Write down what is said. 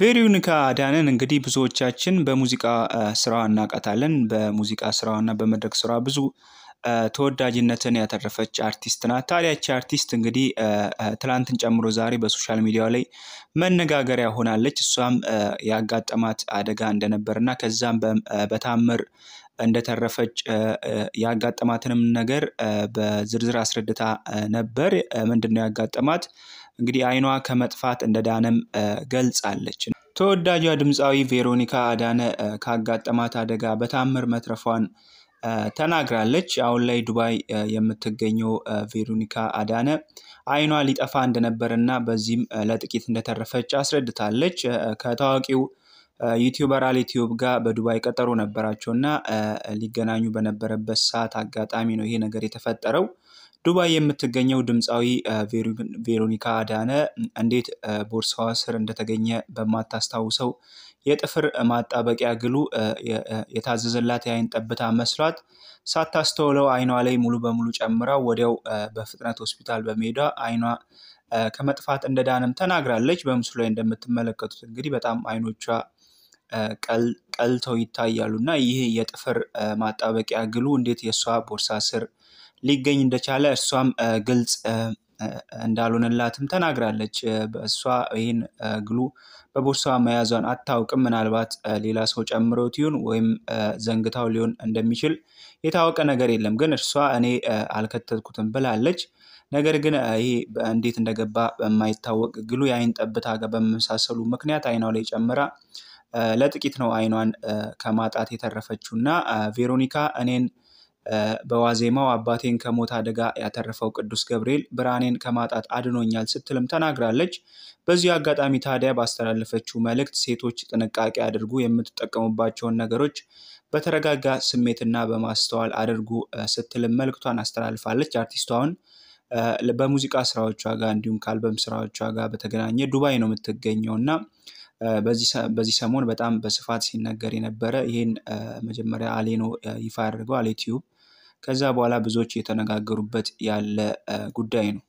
ቬሮኒካ አዳነን እንግዲህ ብዙዎቻችን በሙዚቃ ስራዋ እናውቃታለን። በሙዚቃ ስራዋና በመድረክ ስራዋ ብዙ ተወዳጅነትን ያተረፈች አርቲስት ናት። ታዲያች አርቲስት እንግዲህ ትላንትን ጨምሮ ዛሬ በሶሻል ሚዲያ ላይ መነጋገሪያ ሆናለች። እሷም ያጋጠማት አደጋ እንደነበር እና ከዛም በታምር እንደተረፈች ያጋጠማትንም ነገር በዝርዝር አስረድታ ነበር። ምንድነው ያጋጠማት? እንግዲህ አይኗ ከመጥፋት እንደዳነም ገልጻለች። ተወዳጇ ድምፃዊ ቬሮኒካ አዳነ ካጋጠማት አደጋ በታምር መትረፏን ተናግራለች። አሁን ላይ ዱባይ የምትገኘው ቬሮኒካ አዳነ አይኗ ሊጠፋ እና በዚህም ለጥቂት እንደተረፈች አስረድታለች። ከታዋቂው ዩቲዩበር አሊ ቲዩብ ጋር በዱባይ ቀጠሮ ነበራቸው እና ሊገናኙ በነበረበት ሰዓት አጋጣሚ ነው ይሄ ነገር የተፈጠረው። ዱባይ የምትገኘው ድምፃዊ ቬሮኒካ አዳነ እንዴት ቦርሳዋ ስር እንደተገኘ በማታስታውሰው የጥፍር ማጣበቂያ ግሉ የታዘዘላት የአይን ጠብታ መስሏት ሳታስተውለው አይኗ ላይ ሙሉ በሙሉ ጨምራ ወዲያው በፍጥነት ሆስፒታል በመሄዷ አይኗ ከመጥፋት እንደዳንም ተናግራለች። በምስሉ ላይ እንደምትመለከቱት እንግዲህ በጣም አይኖቿ ቀልተው ይታያሉ እና ይህ የጥፍር ማጣበቂያ ግሉ እንዴት የእሷ ቦርሳ ስር ሊገኝ እንደቻለ እርሷም ግልጽ እንዳልሆነላትም ተናግራለች። በእሷ ይህን ግሉ በቦርሳዋ መያዟን አታውቅም። ምናልባት ሌላ ሰው ጨምሮት ይሁን ወይም ዘንግታው ሊሆን እንደሚችል የታወቀ ነገር የለም። ግን እርሷ እኔ አልከተትኩትም ብላለች። ነገር ግን ይሄ እንዴት እንደገባ በማይታወቅ ግሉ የአይን ጠብታ ጋር በመመሳሰሉ ምክንያት አይኗ ላይ ጨምራ ለጥቂት ነው አይኗን ከማጣት የተረፈችው እና ቬሮኒካ እኔን በዋዜማው አባቴን ከሞት አደጋ ያተረፈው ቅዱስ ገብርኤል ብርሃኔን ከማጣት አድኖኛል ስትልም ተናግራለች። በዚሁ አጋጣሚ ታዲያ ባስተላለፈችው መልእክት ሴቶች ጥንቃቄ አድርጉ፣ የምትጠቀሙባቸውን ነገሮች በተረጋጋ ስሜትና በማስተዋል አድርጉ ስትልም መልእክቷን አስተላልፋለች። አርቲስቷን በሙዚቃ ስራዎቿ ጋር እንዲሁም ከአልበም ስራዎቿ ጋር በተገናኘ ዱባይ ነው የምትገኘው እና በዚህ ሰሞን በጣም በስፋት ሲነገር የነበረ ይህን መጀመሪያ አሌኖ ይፋ ያደርገው አሌ ቲዩብ ከዛ በኋላ ብዙዎች እየተነጋገሩበት ያለ ጉዳይ ነው።